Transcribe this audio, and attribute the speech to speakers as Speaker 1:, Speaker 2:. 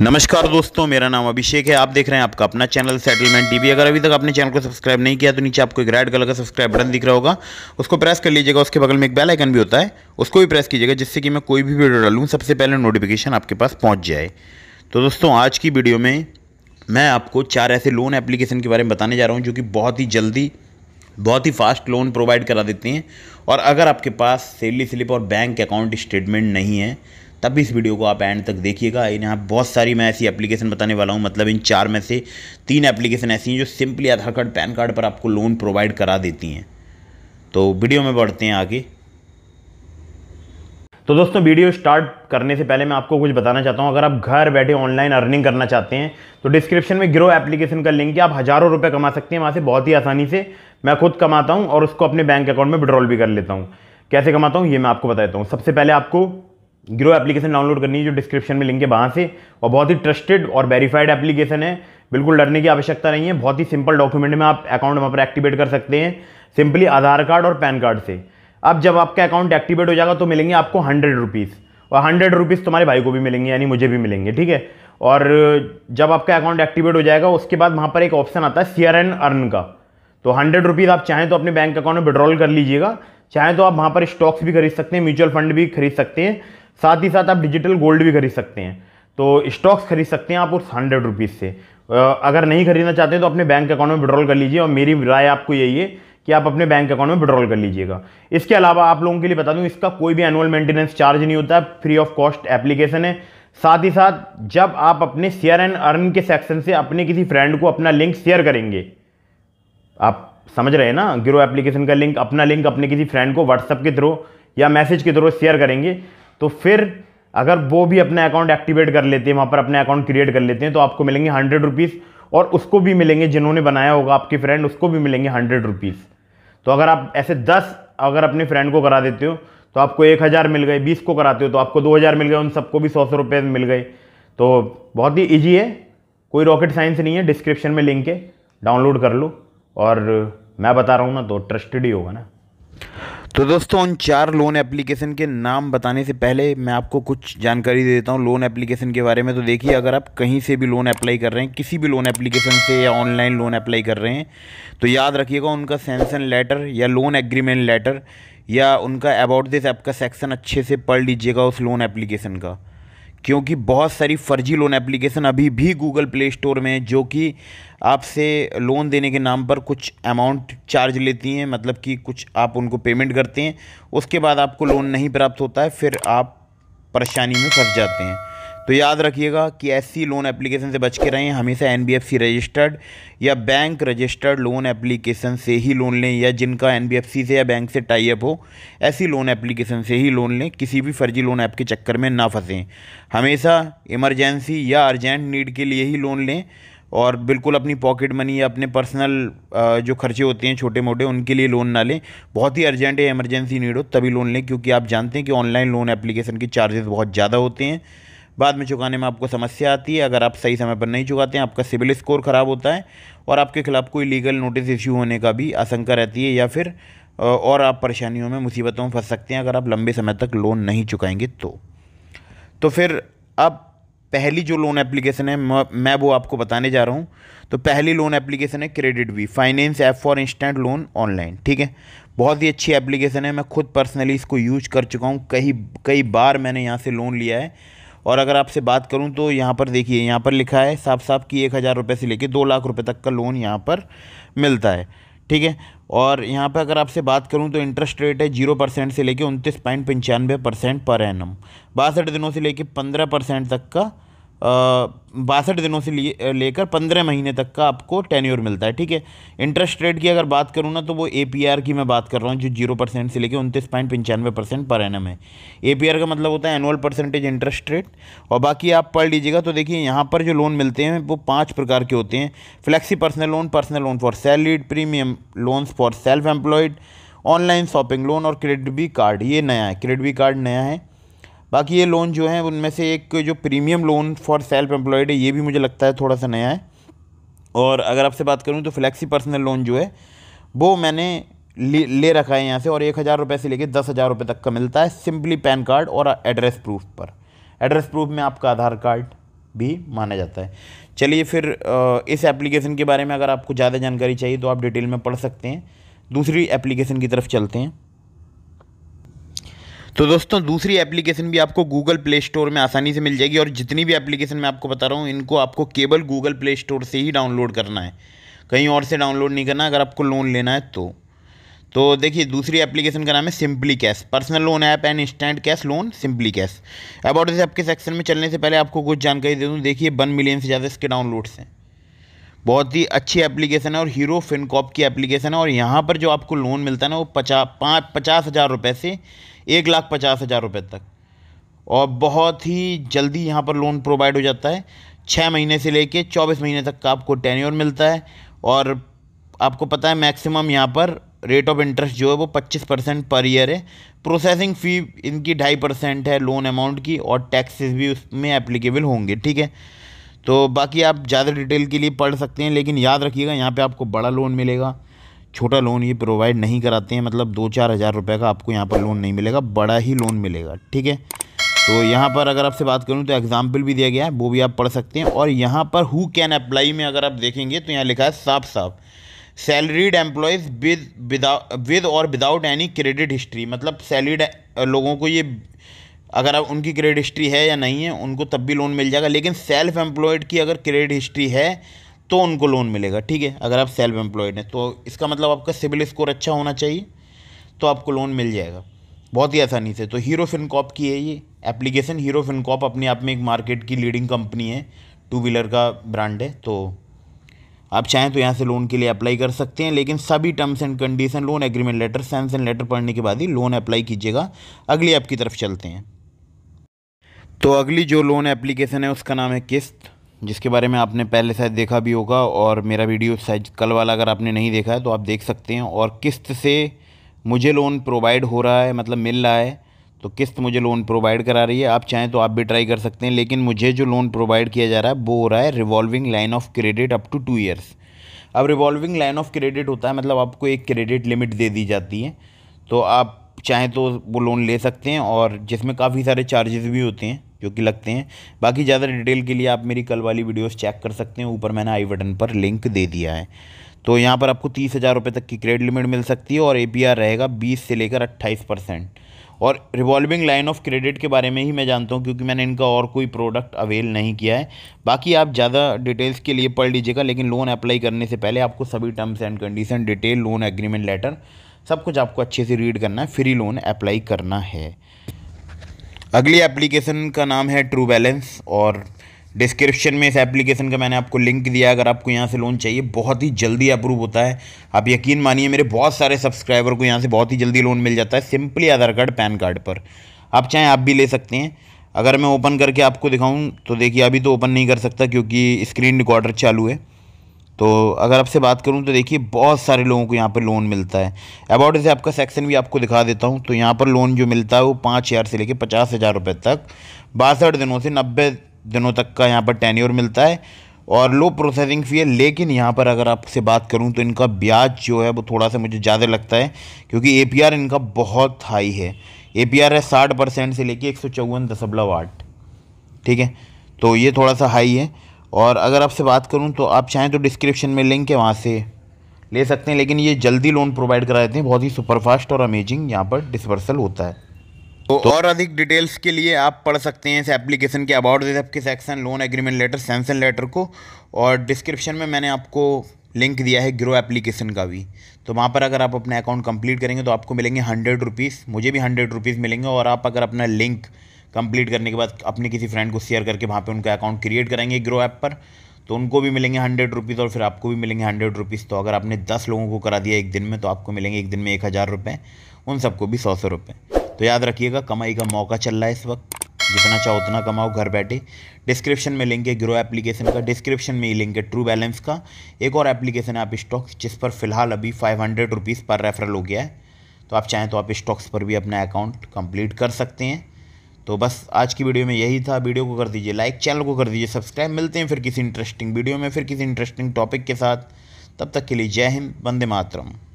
Speaker 1: नमस्कार दोस्तों मेरा नाम अभिषेक है आप देख रहे हैं आपका अपना चैनल सेटलमेंट टीवी अगर अभी तक आपने चैनल को सब्सक्राइब नहीं किया तो नीचे आपको एक रेड कलर का सब्सक्राइब बटन दिख रहा होगा उसको प्रेस कर लीजिएगा उसके बगल में एक बेल आइकन भी होता है उसको भी प्रेस कीजिएगा जिससे कि मैं कोई भी वीडियो डालूँ सबसे पहले नोटिफिकेशन आपके पास पहुँच जाए तो दोस्तों आज की वीडियो में मैं आपको चार ऐसे लोन एप्लीकेशन के बारे में बताने जा रहा हूँ जो कि बहुत ही जल्दी बहुत ही फास्ट लोन प्रोवाइड करा देती हैं और अगर आपके पास सेली स्लिप और बैंक अकाउंट स्टेटमेंट नहीं है तब भी इस वीडियो को आप एंड तक देखिएगा इन यहाँ बहुत सारी मैं ऐसी एप्लीकेशन बताने वाला हूँ मतलब इन चार में से तीन एप्लीकेशन ऐसी हैं जो simply Aadhaar card pan card पर आपको लोन प्रोवाइड करा देती हैं तो वीडियो में बढ़ते हैं आगे तो दोस्तों वीडियो स्टार्ट करने से पहले मैं आपको कुछ बताना चाहता हूँ अगर आप घर बैठे ऑनलाइन अर्निंग करना चाहते हैं तो डिस्क्रिप्शन में ग्रो एप्लीकेशन का लिंक है आप हज़ारों रुपये कमा सकते हैं वहां से बहुत ही आसानी से मैं खुद कमाता हूँ और उसको अपने बैंक अकाउंट में विड्रॉल भी कर लेता हूँ कैसे कमाता हूँ ये मैं आपको बताता हूँ सबसे पहले आपको ग्रो एप्लीकेशन डाउनलोड करनी है जो डिस्क्रिप्शन में लिंक है वहाँ से और बहुत ही ट्रस्टेड और वेरीफाइड एप्लीकेशन है बिल्कुल डरने की आवश्यकता नहीं है बहुत ही सिंपल डॉक्यूमेंट में आप अकाउंट वहाँ पर एक्टिवेट कर सकते हैं सिंपली आधार कार्ड और पैन कार्ड से अब जब आपका अकाउंट एक्टिवेट हो जाएगा तो मिलेंगे आपको हंड्रेड रुपीज़ और हंड्रेड रुपीज़ तुम्हारे भाई को भी मिलेंगे यानी मुझे भी मिलेंगे ठीक है और जब आपका अकाउंट एक्टिवेट हो जाएगा उसके बाद वहाँ पर एक ऑप्शन आता है सी आर एन अर्न का तो हंड्रेड रुपीज़ आप चाहें तो अपने बैंक अकाउंट में विड्रॉल कर लीजिएगा चाहें तो आप वहाँ पर स्टॉक्स भी खरीद सकते हैं म्यूचुअल फंड भी खरीद सकते हैं साथ ही साथ आप डिजिटल गोल्ड भी खरीद सकते हैं तो स्टॉक्स खरीद सकते हैं आप उस हंड्रेड रुपीज़ से अगर नहीं खरीदना चाहते हैं तो अपने बैंक अकाउंट में विड्रॉल कर लीजिए और मेरी राय आपको यही है कि आप अपने बैंक अकाउंट में विड्रॉल कर लीजिएगा इसके अलावा आप लोगों के लिए बता दूं इसका कोई भी एनुअल मेंटेनेंस चार्ज नहीं होता फ्री ऑफ कॉस्ट एप्लीकेशन है साथ ही साथ जब आप अपने शेयर एंड अर्न के सेक्शन से अपने किसी फ्रेंड को अपना लिंक शेयर करेंगे आप समझ रहे हैं ना गिरो एप्लीकेशन का लिंक अपना लिंक अपने किसी फ्रेंड को व्हाट्सअप के थ्रू या मैसेज के थ्रू शेयर करेंगे तो फिर अगर वो भी अपना अकाउंट एक्टिवेट कर लेते हैं वहाँ पर अपना अकाउंट क्रिएट कर लेते हैं तो आपको मिलेंगे हंड्रेड रुपीज़ और उसको भी मिलेंगे जिन्होंने बनाया होगा आपके फ्रेंड उसको भी मिलेंगे हंड्रेड रुपीज़ तो अगर आप ऐसे दस अगर अपने फ्रेंड को करा देते हो तो आपको एक हज़ार मिल गए बीस को कराते हो तो आपको दो हज़ार मिल गए उन सबको भी सौ सौ रुपये मिल गए तो बहुत ही ईजी है कोई रॉकेट साइंस नहीं है डिस्क्रिप्शन में लिंक है डाउनलोड कर लो और मैं बता रहा हूँ ना तो ट्रस्टेड ही होगा ना तो दोस्तों उन चार लोन एप्लीकेशन के नाम बताने से पहले मैं आपको कुछ जानकारी दे देता हूँ लोन एप्लीकेशन के बारे में तो देखिए अगर आप कहीं से भी लोन अप्लाई कर रहे हैं किसी भी लोन एप्लीकेशन से या ऑनलाइन लोन अप्लाई कर रहे हैं तो याद रखिएगा उनका सेंसन लेटर या लोन एग्रीमेंट लेटर या उनका अबाउट दिस ऐप का सेक्शन अच्छे से पढ़ लीजिएगा उस लोन एप्लीकेशन का क्योंकि बहुत सारी फर्जी लोन एप्लीकेशन अभी भी गूगल प्ले स्टोर में है जो कि आपसे लोन देने के नाम पर कुछ अमाउंट चार्ज लेती हैं मतलब कि कुछ आप उनको पेमेंट करते हैं उसके बाद आपको लोन नहीं प्राप्त होता है फिर आप परेशानी में फंस जाते हैं तो याद रखिएगा कि ऐसी लोन एप्लीकेशन से बच के रहें हमेशा एन रजिस्टर्ड या बैंक रजिस्टर्ड लोन एप्लीकेशन से ही लोन लें या जिनका एन से या बैंक से टाइप हो ऐसी लोन एप्लीकेशन से ही लोन लें किसी भी फर्जी लोन ऐप के चक्कर में ना फंसें हमेशा इमरजेंसी या अर्जेंट नीड के लिए ही लोन लें और बिल्कुल अपनी पॉकेट मनी या अपने पर्सनल जो खर्चे होते हैं छोटे मोटे उनके लिए लोन ना लें बहुत ही अर्जेंट या इमरजेंसी नीड हो तभी लोन लें क्योंकि आप जानते हैं कि ऑनलाइन लोन एप्लीकेशन के चार्जेस बहुत ज़्यादा होते हैं बाद में चुकाने में आपको समस्या आती है अगर आप सही समय पर नहीं चुकाते हैं आपका सिविल स्कोर ख़राब होता है और आपके खिलाफ़ कोई लीगल नोटिस इश्यू होने का भी आशंका रहती है या फिर और आप परेशानियों में मुसीबतों में फंस सकते हैं अगर आप लंबे समय तक लोन नहीं चुकाएंगे तो तो फिर अब पहली जो लोन एप्लीकेशन है मैं वो आपको बताने जा रहा हूँ तो पहली लोन एप्लीकेशन है credit V finance app for instant loan online ठीक है बहुत ही अच्छी एप्लीकेशन है मैं खुद पर्सनली इसको यूज कर चुका हूँ कई कई बार मैंने यहाँ से लोन लिया है और अगर आपसे बात करूँ तो यहाँ पर देखिए यहाँ पर लिखा है साफ साफ कि एक हज़ार रुपये से लेकर दो लाख रुपये तक का लोन यहाँ पर मिलता है ठीक है और यहाँ पर अगर आपसे बात करूँ तो इंटरेस्ट रेट है जीरो परसेंट से लेकर उनतीस पॉइंट पंचानवे परसेंट पर एनम बासठ दिनों से लेकर पंद्रह परसेंट तक का बासठ दिनों से लिए लेकर पंद्रह महीने तक का आपको टेन्योर मिलता है ठीक है इंटरेस्ट रेट की अगर बात करूँ ना तो वो ए की मैं बात कर रहा हूँ जो जीरो परसेंट से लेकर उनतीस पॉइंट पंचानवे परसेंट पर एन एम है ए का मतलब होता है एनुअल परसेंटेज इंटरेस्ट रेट और बाकी आप पढ़ लीजिएगा तो देखिए यहाँ पर जो लोन मिलते हैं वो पाँच प्रकार के होते हैं flexi personal loan personal loan for salaried premium loans for self employed online shopping loan और क्रेडिट बी कार्ड ये नया है क्रेडिट बी कार्ड नया है बाकी ये लोन जो है उनमें से एक जो premium loan for self employed है ये भी मुझे लगता है थोड़ा सा नया है और अगर आपसे बात करूँ तो फ्लैक्सी पर्सनल लोन जो है वो मैंने ले, ले रखा है यहाँ से और एक हज़ार रुपये से लेकर दस हज़ार रुपये तक का मिलता है सिंपली पैन कार्ड और एड्रेस प्रूफ पर एड्रेस प्रूफ में आपका आधार कार्ड भी माना जाता है चलिए फिर इस एप्लीकेशन के बारे में अगर आपको ज़्यादा जानकारी चाहिए तो आप डिटेल में पढ़ सकते हैं दूसरी एप्लीकेशन की तरफ चलते हैं तो दोस्तों दूसरी एप्लीकेशन भी आपको गूगल प्ले स्टोर में आसानी से मिल जाएगी और जितनी भी एप्लीकेशन मैं आपको बता रहा हूँ इनको आपको केवल गूगल प्ले स्टोर से ही डाउनलोड करना है कहीं और से डाउनलोड नहीं करना अगर आपको लोन लेना है तो तो देखिए दूसरी एप्लीकेशन का नाम है simply cash personal loan app and instant cash loan simply cash और इस आपके सेक्शन में चलने से पहले आपको कुछ जानकारी दे दूँ देखिए वन मिलियन से ज़्यादा इसके डाउनलोड्स हैं बहुत ही अच्छी एप्लीकेशन है और हीरो फिनकॉप की एप्लीकेशन है और यहाँ पर जो आपको लोन मिलता है ना वो पचास पाँच पचास हज़ार रुपये से एक लाख पचास हज़ार रुपये तक और बहुत ही जल्दी यहाँ पर लोन प्रोवाइड हो जाता है छः महीने से ले कर चौबीस महीने तक का आपको टेन्योर मिलता है और आपको पता है मैक्सिमम यहाँ पर रेट ऑफ इंटरेस्ट जो है वो पच्चीस परसेंट पर ईयर है प्रोसेसिंग फ़ी इनकी ढाई परसेंट है लोन अमाउंट की और टैक्सेस भी उसमें एप्लीकेबल होंगे ठीक है तो बाकी आप ज़्यादा डिटेल के लिए पढ़ सकते हैं लेकिन याद रखिएगा यहाँ पे आपको बड़ा लोन मिलेगा छोटा लोन ये प्रोवाइड नहीं कराते हैं मतलब दो चार हज़ार रुपये का आपको यहाँ पर लोन नहीं मिलेगा बड़ा ही लोन मिलेगा ठीक है तो यहाँ पर अगर आपसे बात करूँ तो एग्जाम्पल भी दिया गया है वो भी आप पढ़ सकते हैं और यहाँ पर हु कैन अप्लाई में अगर आप देखेंगे तो यहाँ लिखा है साफ साफ सैलरीड एम्प्लॉयज़ विद विद और विदाउट एनी क्रेडिट हिस्ट्री मतलब सैलरीड लोगों को ये अगर आप उनकी क्रेडिट हिस्ट्री है या नहीं है उनको तब भी लोन मिल जाएगा लेकिन सेल्फ एम्प्लॉयड की अगर क्रेडिट हिस्ट्री है तो उनको लोन मिलेगा ठीक है अगर आप सेल्फ एम्प्लॉयड हैं तो इसका मतलब आपका सिविल स्कोर अच्छा होना चाहिए तो आपको लोन मिल जाएगा बहुत ही आसानी से तो हीरो फिनकॉप की है ये एप्लीकेशन हीरो फिनकॉप अपने आप में एक मार्केट की लीडिंग कंपनी है टू व्हीलर का ब्रांड है तो आप चाहें तो यहाँ से लोन के लिए अप्लाई कर सकते हैं लेकिन सभी terms and condition loan agreement letter sanction letter पढ़ने के बाद ही लोन अप्लाई कीजिएगा अगली आपकी तरफ चलते हैं तो अगली जो लोन एप्लीकेशन है उसका नाम है किस्त जिसके बारे में आपने पहले शायद देखा भी होगा और मेरा वीडियो शायद कल वाला अगर आपने नहीं देखा है तो आप देख सकते हैं और किस्त से मुझे लोन प्रोवाइड हो रहा है मतलब मिल रहा है तो किस्त मुझे लोन प्रोवाइड करा रही है आप चाहें तो आप भी ट्राई कर सकते हैं लेकिन मुझे जो लोन प्रोवाइड किया जा रहा है वो हो रहा है revolving line of credit up to two years अब रिवॉल्विंग लाइन ऑफ क्रेडिट होता है मतलब आपको एक क्रेडिट लिमिट दे दी जाती है तो आप चाहें तो वो लोन ले सकते हैं और जिसमें काफ़ी सारे चार्जेस भी होते हैं जो कि लगते हैं बाकी ज़्यादा डिटेल के लिए आप मेरी कल वाली वीडियोस चेक कर सकते हैं ऊपर मैंने आई बटन पर लिंक दे दिया है तो यहाँ पर आपको तीस हज़ार रुपये तक की क्रेडिट लिमिट मिल सकती है और ए रहेगा बीस से लेकर अट्ठाईस परसेंट और रिवॉल्विंग लाइन ऑफ क्रेडिट के बारे में ही मैं जानता हूँ क्योंकि मैंने इनका और कोई प्रोडक्ट अवेल नहीं किया है बाकी आप ज़्यादा डिटेल्स के लिए पढ़ लीजिएगा लेकिन लोन अप्लाई करने से पहले आपको सभी terms and condition detail loan agreement letter सब कुछ आपको अच्छे से रीड करना है फ्री लोन अप्लाई करना है अगली एप्लीकेशन का नाम है ट्रू बैलेंस और डिस्क्रिप्शन में इस एप्लीकेशन का मैंने आपको लिंक दिया अगर आपको यहाँ से लोन चाहिए बहुत ही जल्दी अप्रूव होता है आप यकीन मानिए मेरे बहुत सारे सब्सक्राइबर को यहाँ से बहुत ही जल्दी लोन मिल जाता है simply Aadhaar card pan card पर आप चाहें आप भी ले सकते हैं अगर मैं ओपन करके आपको दिखाऊँ तो देखिए अभी तो ओपन नहीं कर सकता क्योंकि स्क्रीन रिकॉर्डर चालू है तो अगर आपसे बात करूं तो देखिए बहुत सारे लोगों को यहाँ पर लोन मिलता है अबाउट इसे आपका सेक्शन भी आपको दिखा देता हूँ तो यहाँ पर लोन जो मिलता है वो पाँच हज़ार से लेकर पचास हज़ार रुपये तक बासठ दिनों से नब्बे दिनों तक का यहाँ पर टेन्योर मिलता है और लो प्रोसेसिंग फ़ी है लेकिन यहाँ पर अगर आपसे बात करूँ तो इनका ब्याज जो है वो थोड़ा सा मुझे ज़्यादा लगता है क्योंकि ए इनका बहुत हाई है ए है साठ परसेंट से लेके एक सौ चौवन दशमलव आठ ठीक है तो ये थोड़ा सा हाई है और अगर आपसे बात करूँ तो आप चाहें तो डिस्क्रिप्शन में लिंक है वहाँ से ले सकते हैं लेकिन ये जल्दी लोन प्रोवाइड करा देते हैं बहुत ही सुपरफास्ट और अमेजिंग यहाँ पर डिस्पर्सल होता है तो, तो और अधिक डिटेल्स के लिए आप पढ़ सकते हैं इस एप्लीकेशन के अबाउट दिस आपके section loan agreement letter sanction letter को और डिस्क्रिप्शन में मैंने आपको लिंक दिया है ग्रो एप्लीकेशन का भी तो वहाँ पर अगर आप अपना अकाउंट कंप्लीट करेंगे तो आपको मिलेंगे हंड्रेड रुपीज़ मुझे भी हंड्रेड रुपीज़ मिलेंगे और आप अगर अपना लिंक कंप्लीट करने के बाद अपने किसी फ्रेंड को शेयर करके वहाँ पे उनका अकाउंट क्रिएट करेंगे ग्रो ऐप पर तो उनको भी मिलेंगे हंड्रेड रुपीज़ और फिर आपको भी मिलेंगे हंड्रेड रुपीज़ तो अगर आपने दस लोगों को करा दिया एक दिन में तो आपको मिलेंगे एक दिन में एक हज़ार रुपये उन सबको भी सौ सौ रुपये तो याद रखिएगा कमाई का मौका चल रहा है इस वक्त जितना चाहो उतना कमाओ घर बैठे डिस्क्रिप्शन में लिंक है ग्रो एप्लीकेशन का डिस्क्रिप्शन में ही लिंक है ट्रू बैलेंस का एक और एप्लीकेशन है आप स्टॉक्स जिस पर फिलहाल अभी फाइव हंड्रेड रुपीज़ पर रेफरल हो गया है तो आप चाहें तो आप स्टॉक्स पर भी अपना अकाउंट कंप्लीट कर सकते हैं तो बस आज की वीडियो में यही था वीडियो को कर दीजिए लाइक चैनल को कर दीजिए सब्सक्राइब मिलते हैं फिर किसी इंटरेस्टिंग वीडियो में फिर किसी इंटरेस्टिंग टॉपिक के साथ तब तक के लिए जय हिंद वंदे मातरम